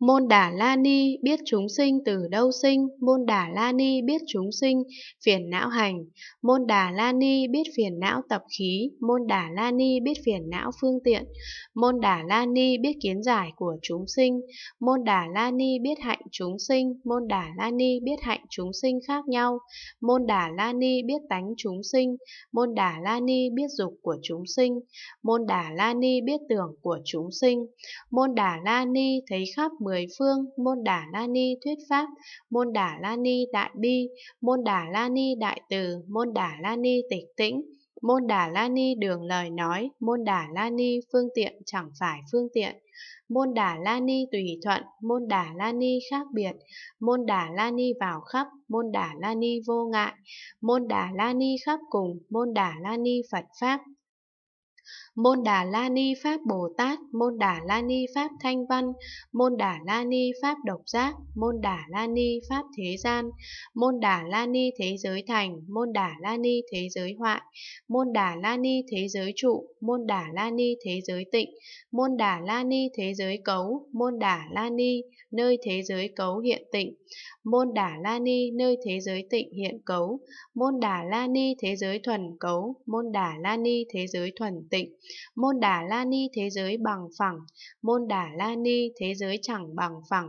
Môn Đà La Ni biết chúng sinh từ đâu sinh, Môn Đà La Ni biết chúng sinh phiền não hành, Môn Đà La Ni biết phiền não tập khí, Môn Đà La Ni biết phiền não phương tiện, Môn Đà La Ni biết kiến giải của chúng sinh, Môn Đà La Ni biết hạnh chúng sinh, Môn Đà La Ni biết hạnh chúng sinh khác nhau, Môn Đà La Ni biết tánh chúng sinh, Môn Đà La Ni biết dục của chúng sinh, Môn Đà La Ni biết tưởng của chúng sinh, Môn Đà La Ni thấy khắp mười phương, môn Đà la ni thuyết pháp, môn Đà la ni đại bi, môn Đà la ni đại từ, môn Đà la ni tịch tĩnh, môn đà la ni đường lời nói, môn đà la ni phương tiện chẳng phải phương tiện, môn đà la ni tùy thuận, môn đà la ni khác biệt, môn đà la ni vào khắp, môn đà la ni vô ngại, môn đà la ni khắp cùng, môn đà la ni Phật pháp. Môn Đà La Ni Pháp Bồ Tát, Môn Đà La Ni Pháp Thanh Văn, Môn Đà La Ni Pháp Độc Giác, Môn Đà La Ni Pháp Thế Gian, Môn Đà La Ni Thế Giới Thành, Môn Đà La Ni Thế Giới Hoại, Môn Đà La Ni Thế Giới Trụ, Môn Đà La Ni Thế Giới Tịnh, Môn Đà La Ni Thế Giới Cấu, Môn Đà La Ni nơi thế giới cấu hiện tịnh, Môn Đà La Ni nơi thế giới tịnh hiện cấu, Môn Đà La Ni thế giới thuần cấu, Môn Đà La Ni thế giới thuần tịnh, Môn Đà La Ni thế giới bằng phẳng, Môn Đà La Ni thế giới chẳng bằng phẳng,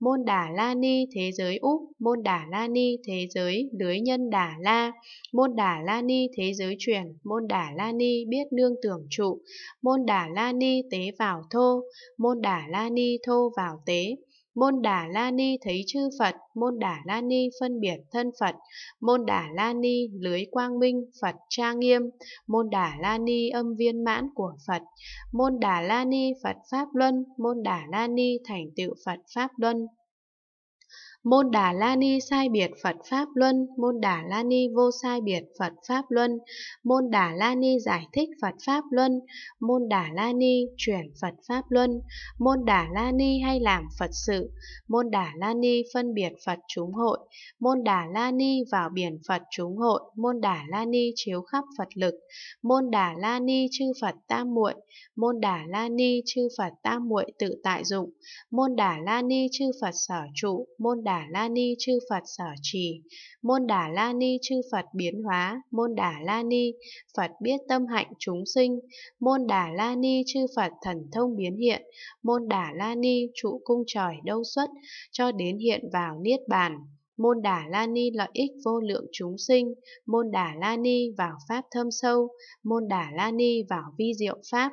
Môn Đà La Ni thế giới úp, Môn Đà La Ni thế giới lưới nhân Đà La, Môn Đà La Ni thế giới chuyển, Môn Đà La Ni biết nương tưởng trụ, Môn Đà La Ni tế vào thô, Môn Đà La Ni thô vào tế. Môn Đà La Ni thấy chư Phật, Môn Đà La Ni phân biệt thân Phật, Môn Đà La Ni lưới quang minh Phật tra nghiêm, Môn Đà La Ni âm viên mãn của Phật, Môn Đà La Ni Phật Pháp Luân, Môn Đà La Ni thành tựu Phật Pháp Luân. Môn Đà La Ni sai biệt Phật Pháp Luân, Môn Đà La Ni vô sai biệt Phật Pháp Luân, Môn Đà La Ni giải thích Phật Pháp Luân, Môn Đà La Ni chuyển Phật Pháp Luân, Môn Đà La Ni hay làm Phật sự, Môn Đà La Ni phân biệt Phật chúng hội, Môn Đà La Ni vào biển Phật chúng hội, Môn Đà La Ni chiếu khắp Phật lực, Môn Đà La Ni chư Phật tam muội, Môn Đà La Ni chư Phật tam muội tự tại dụng, Môn Đà La Ni chư Phật sở trụ, Môn Đà Đà La Ni chư Phật sở trì, môn Đà La Ni chư Phật biến hóa, môn Đà La Ni, Phật biết tâm hạnh chúng sinh, môn Đà La Ni chư Phật thần thông biến hiện, môn Đà La Ni trụ cung trời đâu xuất, cho đến hiện vào Niết Bàn. Môn Đà La Ni lợi ích vô lượng chúng sinh, môn Đà La Ni vào Pháp thâm sâu, môn Đà La Ni vào vi diệu Pháp.